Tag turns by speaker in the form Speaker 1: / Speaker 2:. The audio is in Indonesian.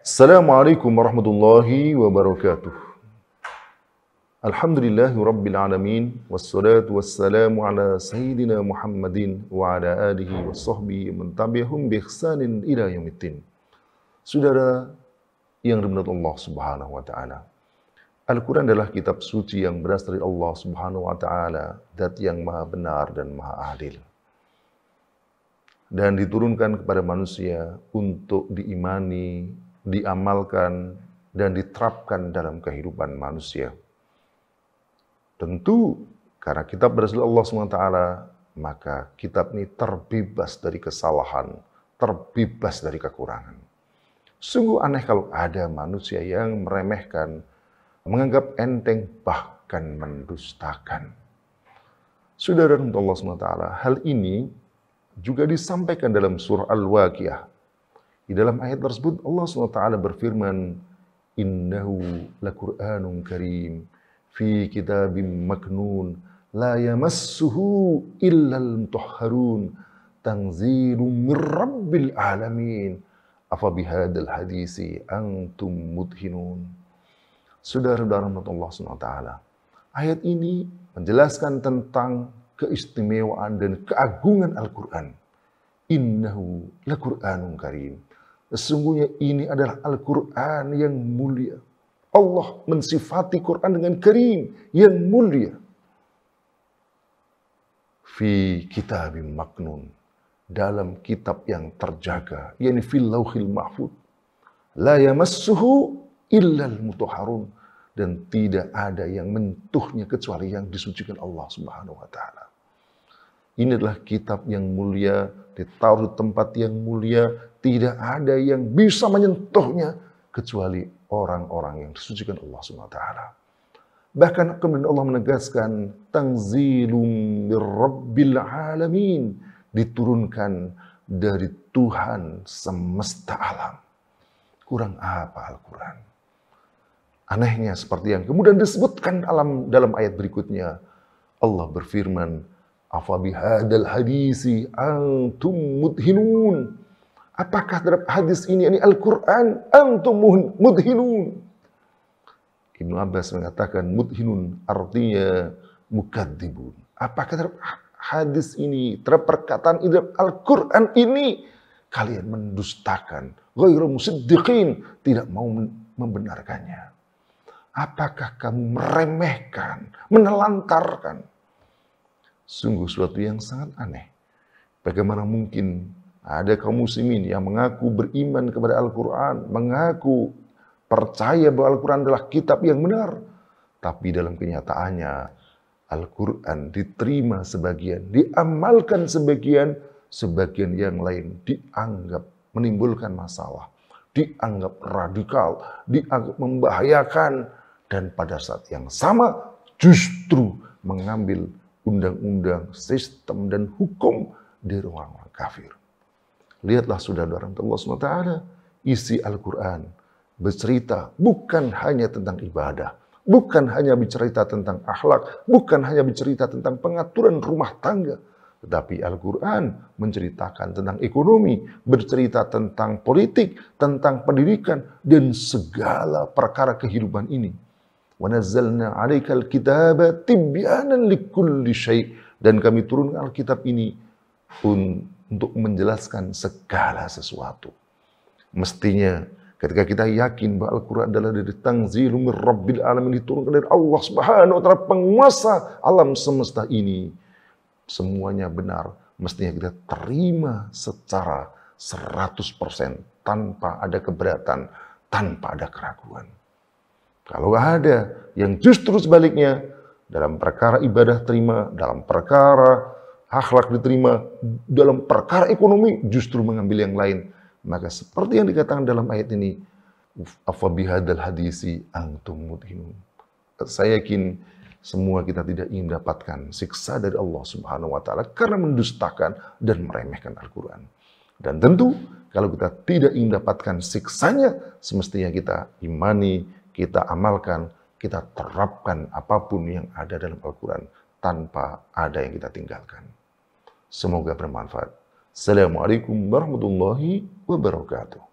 Speaker 1: Assalamualaikum warahmatullahi wabarakatuh. Alhamdulillahi rabbil alamin wassalatu wassalamu ala sayyidina Muhammadin wa ala alihi wa sahbihi man tabi'ahum bi ihsanin ila yaumiddin. Saudara yang dimuliakan Allah Subhanahu wa taala. Al-Quran adalah kitab suci yang berasal dari Allah Subhanahu wa taala, zat yang maha benar dan maha adil dan diturunkan kepada manusia untuk diimani, diamalkan, dan diterapkan dalam kehidupan manusia. Tentu karena kitab berasal Allah SWT, maka kitab ini terbebas dari kesalahan, terbebas dari kekurangan. Sungguh aneh kalau ada manusia yang meremehkan, menganggap enteng, bahkan mendustakan. Saudara Allah SWT, hal ini juga disampaikan dalam surah Al-Waqiyah di dalam ayat tersebut Allah SWT berfirman, Innahu laquranun karim fi kitabim maknun la yamassuhu illal mutahharun tanzilum min rabbil alamin afa bihadal hadisi antum mudhinun Saudara-saudara Allah SWT, ayat ini menjelaskan tentang keistimewaan dan keagungan Al-Quran. Innahu la Karim Sesungguhnya ini adalah Al-Quran yang mulia. Allah mensifati Quran dengan kerim yang mulia. Fi kitabim maknun. Dalam kitab yang terjaga. Yani fil lauhil mahfud. La yamassuhu illal mutahharun. Dan tidak ada yang mentuhnya kecuali yang disucikan Allah subhanahu wa ta'ala. Ini adalah kitab yang mulia, ditaruh di tempat yang mulia, tidak ada yang bisa menyentuhnya kecuali orang-orang yang disucikan Allah Subhanahu wa taala. Bahkan kemudian Allah menegaskan tanzilum mirrabbil alamin diturunkan dari Tuhan semesta alam. Kurang apa Al-Qur'an? Anehnya seperti yang kemudian disebutkan alam dalam ayat berikutnya. Allah berfirman, Afabihadal hadisi antum mudhinun. Apakah terhadap hadis ini, ini Al-Quran, antum mudhinun. Ibnu Abbas mengatakan mudhinun artinya mukadzibun. Apakah terhadap hadis ini, terhadap perkataan ini, Al-Quran ini, kalian mendustakan. Ghairu musiddiqin, tidak mau membenarkannya. Apakah kamu meremehkan, menelantarkan Sungguh suatu yang sangat aneh. Bagaimana mungkin ada kaum muslimin yang mengaku beriman kepada Al-Quran, mengaku percaya bahwa Al-Quran adalah kitab yang benar. Tapi dalam kenyataannya, Al-Quran diterima sebagian, diamalkan sebagian, sebagian yang lain dianggap menimbulkan masalah, dianggap radikal, dianggap membahayakan, dan pada saat yang sama justru mengambil undang-undang, sistem, dan hukum di ruang orang kafir. Lihatlah sudah saudara Allah SWT, isi Al-Quran bercerita bukan hanya tentang ibadah, bukan hanya bercerita tentang akhlak, bukan hanya bercerita tentang pengaturan rumah tangga, tetapi Al-Quran menceritakan tentang ekonomi, bercerita tentang politik, tentang pendidikan, dan segala perkara kehidupan ini. وَنَزَّلْنَا عَلَيْكَ الْكِتَابَ تِبْيَانًا لِكُلِّ شَيْءٍ Dan kami turunkan Alkitab ini untuk menjelaskan segala sesuatu. Mestinya ketika kita yakin bahwa Al-Quran adalah dari tanzilumir rabbil alamin diturunkan dari Allah subhanahu wa ta'ala penguasa alam semesta ini. Semuanya benar. Mestinya kita terima secara 100% tanpa ada keberatan, tanpa ada keraguan. Kalau ada yang justru sebaliknya, dalam perkara ibadah terima, dalam perkara akhlak diterima, dalam perkara ekonomi justru mengambil yang lain. Maka seperti yang dikatakan dalam ayat ini, afabihadal hadisi antum mudhinun. Saya yakin semua kita tidak ingin mendapatkan siksa dari Allah Subhanahu wa taala karena mendustakan dan meremehkan Al-Qur'an. Dan tentu kalau kita tidak ingin mendapatkan siksanya, semestinya kita imani kita amalkan, kita terapkan apapun yang ada dalam Al-Quran tanpa ada yang kita tinggalkan. Semoga bermanfaat. Assalamualaikum warahmatullahi wabarakatuh.